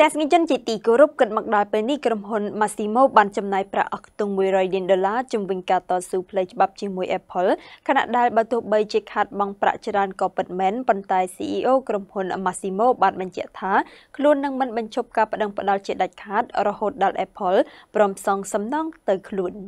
ទាំងស្ងៀមជនជាទីគោរពគិតមកដល់ពេលនេះក្រុមហ៊ុន Massimo បានចំណាយប្រាក់អស់ខ្ទង់100លានដុល្លារជំវិញការតស៊ូផ្លូវច្បាប់ជាមួយ Apple ខណៈដែលបើទោះបីជាខាត់បង់ប្រាក់ច្រើនក៏ពិតមែនប៉ុន្តែ CEO ក្រុមហ៊ុន Massimo បានបញ្ជាក់ថាខ្លួននឹងមិនបញ្ឈប់ការប្តឹងផ្តល់ជាដាច់ខាតរហូតដល់ Apple ព្រមសងសំណងទៅខ្លួន។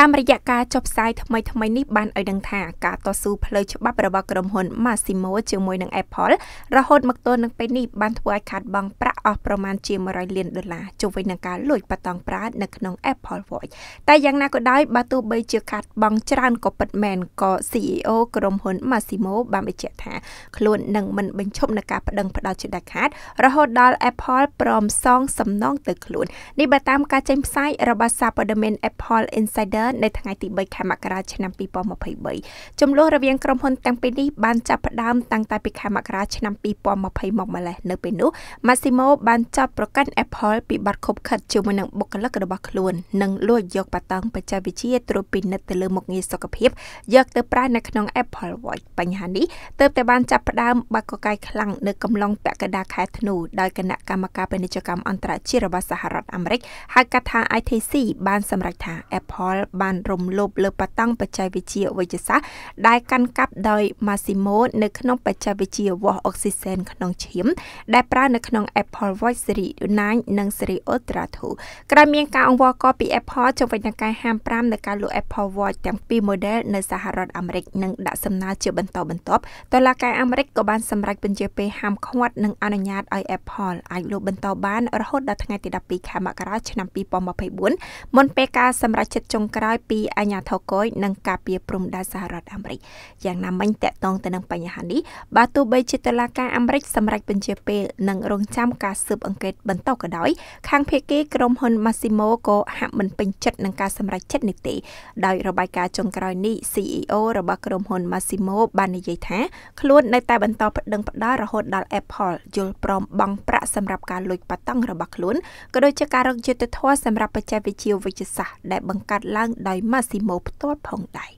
តាមរយៈការចុះផ្សាយថ្មីៗនេះបានឲ្យដឹងថាការតស៊ូផ្លូវច្បាប់របស់ក្រុមហ៊ុន Massimo ជាមួយនឹង Apple រហូតមកទល់នឹងពេលនេះបានធ្វើឲ្យខាតបង់ប្រាក់អស់ប្រមាណជា100លានដុល្លារជុំវិញនឹងការលួចបតង់ប្រានៅក្នុង Apple Watch តែយ៉ាងណាក៏ដោយបើទោះបីជាខាតបង់ច្រើនក៏ពិតមែនក៏ CEO ក្រុមហ៊ុន Massimo បានបញ្ជាក់ថាខ្លួននឹងមិនបញ្ឈប់នឹងការប្តឹងផ្តល់ជាដាច់ខាត រហូតដល់ Apple ព្រមសងសំណងទៅខ្លួននេះបើតាមការចេញផ្សាយរបស់សារព័ត៌មាន Apple Insider Partner នៅថ្ងៃទី3ខែមករាឆ្នាំ2023ចំនួនរវាងក្រុមហ៊ុនទាំងពីរនេះបានចាប់ផ្ដើមតាំងតែពីខែមករាឆ្នាំ2020មកម្លេះនៅពេលនោះ Massimo បានចាប់ប្រកាន់ Apple ពីបទខົບខិតជាមួយនឹងបុគ្គលិករបស់ខ្លួននិងលួចយកប៉ាតង់បច្ចេកវិទ្យាត្រួតពិនិត្យទៅលើមុខងារសុខភាពយក ទៅប្រើនៅក្នុង Apple Watch បញ្ហានេះទើបតែបានចាប់ផ្ដើមបាក់កកាយខ្លាំងនៅកំឡុងពាក់កណ្ដាលខែធ្នូដោយគណៈកម្មការពាណិជ្ជកម្មអន្តរជាតិរបស់សហរដ្ឋអាមេរិកហៅកាត់ថា ITC បាន សម្រេចថា Apple បានរំលោភលើបតង់បច្ចេកវិទ្យាវិទ្យាសាស្ត្រដែលកាន់កាប់ដោយ Massimo នៅ ក្នុងបច្ចេកវិទ្យាវាស់អុកស៊ីសែនក្នុងឈាម ដែលប្រើនៅក្នុង Apple Watch Series 9និង Series Ultra 2ក្រោយមានការអង្វរករពី Apple ចុះវិញនឹងការហាមប្រាមនៃការលក់ Apple Watch ទាំងពីរ model នៅសហរដ្ឋអាមេរិកនិងដាក់សំណើជាបន្តបន្ទាប់តុលាការអាមេរិកក៏បានសម្រេចបញ្ជាពេលហាមឃាត់និងអនុញ្ញាតឲ្យ Apple អាចលក់បន្តបាន រហូតដល់ថ្ងៃទី12ខែមករាឆ្នាំ2024មុនពេលការសម្រេចចិត្តចុងក្រោយក្រោយពីអាញាធរកុយនិងការពីព្រំដែនសហរដ្ឋអាមេរិកយ៉ាងណាមិញតកតងទៅនឹងបញ្ហានេះបើទោះបីជាតុលាការអាមេរិកសម្រេចបញ្ជាពេលនិងរងចាំការស៊ើបអង្កេតបន្តក៏ដោយខាងភៀកគេក្រុមហ៊ុន Massimo ក៏ហាក់មិនពេញចិត្តនឹងការសម្រេចចិត្តនេះទេដោយរបាយការណ៍ចុងក្រោយនេះ CEO របស់ក្រុមហ៊ុន Massimo បាននិយាយថាខ្លួននៅតែបន្តប្តឹងផ្តល់រហូតដល់ Apple យល់ព្រមបង់ប្រាក់សម្រាប់ការលួចប៉ាតង់របស់ខ្លួនក៏ដូចជាការរកយុត្តិធម៌សម្រាប់បច្ចេកវិទ្យាវិទ្យាសាស្ត្រដែលបង្កើតឡើងដោយម៉ាស៊ីម៉ូផ្ទាល់ផងដែរ